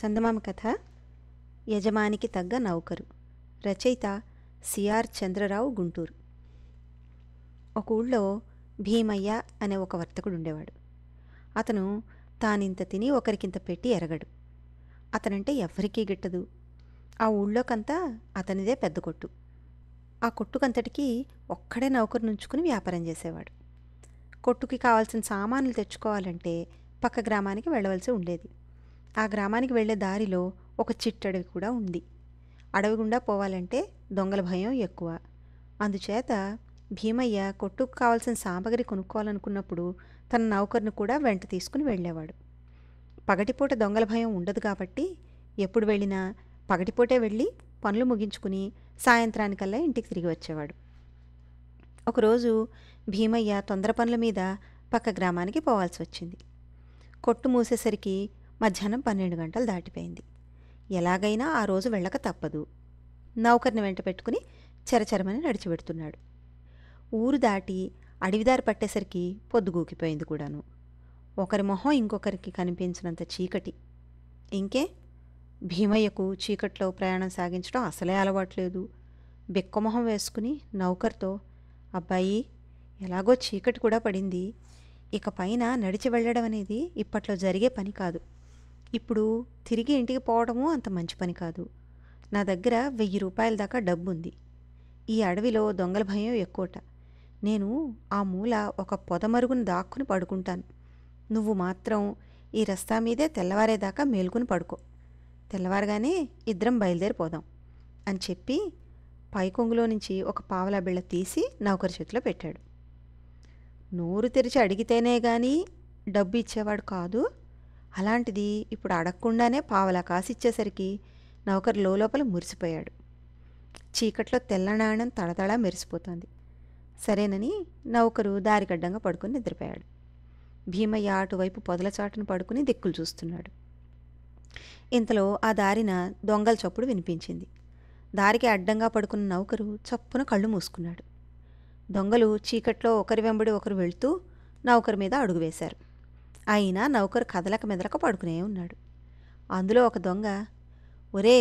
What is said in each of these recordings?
చందమామ కథ యజమానికి తగ్గ నౌకరు రచయిత సిఆర్ చంద్రరావు గుంటూరు ఒక ఊళ్ళో భీమయ్య అనే ఒక వర్తకుడు ఉండేవాడు అతను తానింత తిని ఒకరికింత పెట్టి ఎరగడు అతనంటే ఎవరికీ గిట్టదు ఆ ఊళ్ళోకంతా అతనిదే పెద్ద కొట్టు ఆ కొట్టుకంతటికి ఒక్కడే నౌకరు నుంచుకుని వ్యాపారం చేసేవాడు కొట్టుకి కావాల్సిన సామాన్లు తెచ్చుకోవాలంటే పక్క గ్రామానికి వెళ్ళవలసి ఉండేది ఆ గ్రామానికి వెళ్లే దారిలో ఒక చిట్టడవి కూడా ఉంది అడవి గుండా పోవాలంటే దొంగల భయం ఎక్కువ అందుచేత భీమయ్య కొట్టుకు కావాల్సిన సామగ్రి కొనుక్కోవాలనుకున్నప్పుడు తన నౌకర్ను కూడా వెంట తీసుకుని వెళ్ళేవాడు పగటిపూట దొంగల భయం ఉండదు కాబట్టి ఎప్పుడు వెళ్ళినా పగటిపూటే వెళ్ళి పనులు ముగించుకుని సాయంత్రానికల్లా ఇంటికి తిరిగి వచ్చేవాడు ఒకరోజు భీమయ్య తొందర పనుల మీద పక్క గ్రామానికి పోవాల్సి వచ్చింది కొట్టు మూసేసరికి మధ్యాహ్నం పన్నెండు గంటలు దాటిపోయింది ఎలాగైనా ఆ రోజు వెళ్ళక తప్పదు నౌకర్ని వెంట పెట్టుకుని చెరచెరమని నడిచిపెడుతున్నాడు ఊరు దాటి అడవిదారి పట్టేసరికి పొద్దుగూకిపోయింది కూడాను ఒకరి మొహం ఇంకొకరికి కనిపించినంత చీకటి ఇంకే భీమయ్యకు చీకట్లో ప్రయాణం సాగించడం అసలే అలవాట్లేదు బిక్కమొహం వేసుకుని నౌకర్తో అబ్బాయి ఎలాగో చీకటి కూడా పడింది ఇకపైన నడిచి వెళ్ళడం అనేది ఇప్పట్లో జరిగే పని కాదు ఇప్పుడు తిరిగి ఇంటికి పోవడము అంత మంచి పని కాదు నా దగ్గర వెయ్యి రూపాయల దాకా డబ్బుంది ఈ అడవిలో దొంగల భయం ఎక్కువట నేను ఆ మూల ఒక పొదమరుగును దాక్కుని పడుకుంటాను నువ్వు మాత్రం ఈ రస్తా మీదే తెల్లవారేదాకా మేల్కొని పడుకో తెల్లవారుగానే ఇద్దరం బయలుదేరిపోదాం అని చెప్పి పైకొంగులో నుంచి ఒక పావలా బిళ్ళ తీసి నౌకరి చేతిలో పెట్టాడు నోరు తెరిచి అడిగితేనే కానీ డబ్బు ఇచ్చేవాడు కాదు అలాంటిది ఇప్పుడు అడగకుండానే పావలా కాసిచ్చేసరికి నౌకరు లోపల మురిసిపోయాడు చీకట్లో తెల్లనాణం తడతడా మెరిసిపోతోంది సరేనని నౌకరు దారిగడ్డంగా పడుకుని నిద్రపోయాడు భీమయ్య అటువైపు పొదల చాటును పడుకుని దిక్కులు చూస్తున్నాడు ఇంతలో ఆ దారిన దొంగల చప్పుడు వినిపించింది దారికి అడ్డంగా పడుకున్న నౌకరు చప్పున కళ్ళు మూసుకున్నాడు దొంగలు చీకట్లో ఒకరి వెంబడి ఒకరు వెళుతూ నౌకరు మీద అడుగు వేశారు అయినా నౌకరు కదలక మెదలక పడుకునే ఉన్నాడు అందులో ఒక దొంగ ఒరే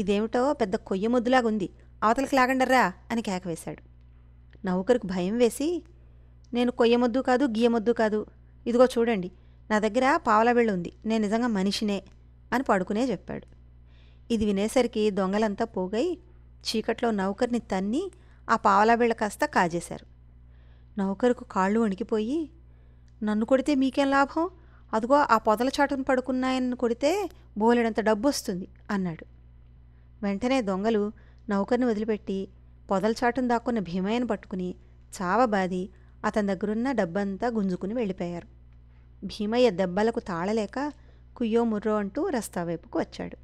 ఇదేమిటో పెద్ద కొయ్య ముద్దులాగుంది అవతలకి లాగండర్రా అని కేకవేశాడు నౌకరుకు భయం వేసి నేను కొయ్యమొద్దు కాదు గీయమొద్దు కాదు ఇదిగో చూడండి నా దగ్గర పావలబిళ్ళు ఉంది నేను నిజంగా మనిషినే అని పడుకునే చెప్పాడు ఇది వినేసరికి దొంగలంతా పోగై చీకట్లో నౌకర్ని తన్ని ఆ పావలబిళ్ళ కాస్త కాజేశారు నౌకరుకు కాళ్ళు వణికిపోయి నన్ను కొడితే మీకేం లాభం అదిగో ఆ పొదల చాటును పడుకున్నాయని కొడితే బోలెడంత డబ్బు వస్తుంది అన్నాడు వెంటనే దొంగలు నౌకర్ని వదిలిపెట్టి పొదల చాటును దాక్కున్న భీమయ్యను పట్టుకుని చావబాది అతని దగ్గరున్న డబ్బంతా గుంజుకుని వెళ్ళిపోయారు భీమయ్య దెబ్బలకు తాళలేక కుయ్యో ముర్రో అంటూ రస్తా వైపుకు వచ్చాడు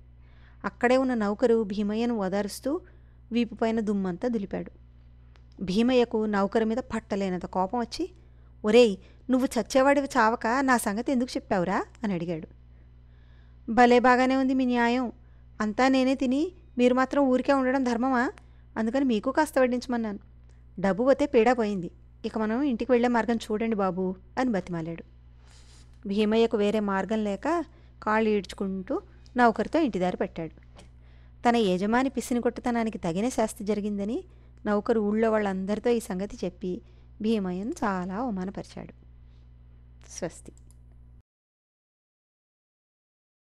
అక్కడే ఉన్న నౌకరు భీమయ్యను ఓదారుస్తూ వీపుపైన దుమ్మంతా దులిపాడు భీమయ్యకు నౌకరు మీద పట్టలేనంత కోపం వచ్చి ఒరేయ్ నువ్వు చచ్చేవాడివి చావక నా సంగతి ఎందుకు చెప్పావురా అని అడిగాడు భలే బాగానే ఉంది మీ న్యాయం అంతా నేనే తిని మీరు మాత్రం ఊరికే ఉండడం ధర్మమా అందుకని మీకు కాస్త వడ్డించమన్నాను డబ్బు పోతే పీడా పోయింది ఇక మనం ఇంటికి వెళ్ళే మార్గం చూడండి బాబు అని బతిమాలాడు భీమయ్యకు వేరే మార్గం లేక కాళ్ళు ఈడ్చుకుంటూ నౌకరితో ఇంటి దారి పెట్టాడు తన యజమాని పిసిని కొట్టుతనానికి తగిన శాస్తి జరిగిందని నౌకరు ఊళ్ళో వాళ్ళందరితో ఈ సంగతి చెప్పి భీమయ్యను చాలా అవమానపరిచాడు Swasti.